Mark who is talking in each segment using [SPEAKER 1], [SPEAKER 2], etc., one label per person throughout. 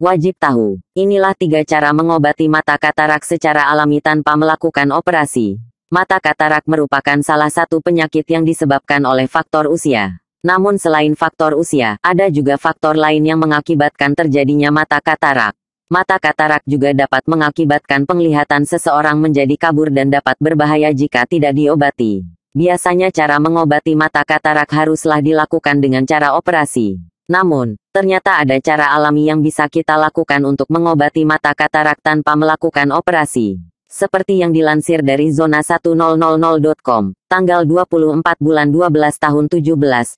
[SPEAKER 1] wajib tahu. Inilah tiga cara mengobati mata katarak secara alami tanpa melakukan operasi. Mata katarak merupakan salah satu penyakit yang disebabkan oleh faktor usia. Namun selain faktor usia, ada juga faktor lain yang mengakibatkan terjadinya mata katarak. Mata katarak juga dapat mengakibatkan penglihatan seseorang menjadi kabur dan dapat berbahaya jika tidak diobati. Biasanya cara mengobati mata katarak haruslah dilakukan dengan cara operasi. Namun, ternyata ada cara alami yang bisa kita lakukan untuk mengobati mata katarak tanpa melakukan operasi. Seperti yang dilansir dari zona1000.com, tanggal 24 bulan 12 tahun 17,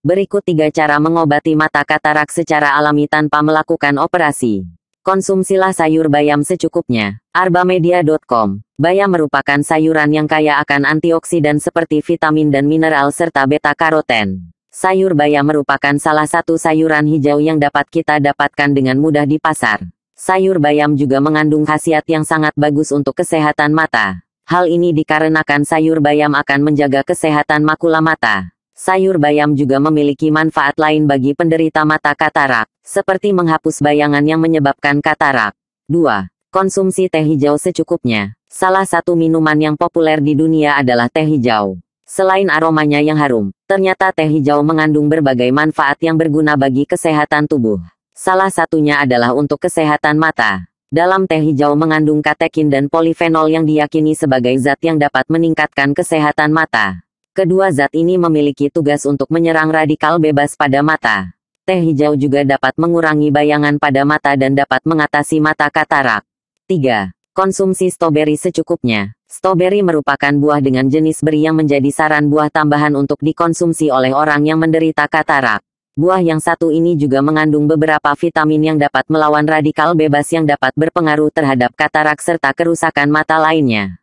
[SPEAKER 1] berikut tiga cara mengobati mata katarak secara alami tanpa melakukan operasi. Konsumsilah sayur bayam secukupnya. Arbamedia.com Bayam merupakan sayuran yang kaya akan antioksidan seperti vitamin dan mineral serta beta karoten. Sayur bayam merupakan salah satu sayuran hijau yang dapat kita dapatkan dengan mudah di pasar. Sayur bayam juga mengandung khasiat yang sangat bagus untuk kesehatan mata. Hal ini dikarenakan sayur bayam akan menjaga kesehatan makula mata. Sayur bayam juga memiliki manfaat lain bagi penderita mata katarak, seperti menghapus bayangan yang menyebabkan katarak. 2. Konsumsi teh hijau secukupnya. Salah satu minuman yang populer di dunia adalah teh hijau. Selain aromanya yang harum, ternyata teh hijau mengandung berbagai manfaat yang berguna bagi kesehatan tubuh. Salah satunya adalah untuk kesehatan mata. Dalam teh hijau mengandung katekin dan polifenol yang diyakini sebagai zat yang dapat meningkatkan kesehatan mata. Kedua zat ini memiliki tugas untuk menyerang radikal bebas pada mata. Teh hijau juga dapat mengurangi bayangan pada mata dan dapat mengatasi mata katarak. 3. Konsumsi stroberi secukupnya. Strawberry merupakan buah dengan jenis beri yang menjadi saran buah tambahan untuk dikonsumsi oleh orang yang menderita katarak. Buah yang satu ini juga mengandung beberapa vitamin yang dapat melawan radikal bebas yang dapat berpengaruh terhadap katarak serta kerusakan mata lainnya.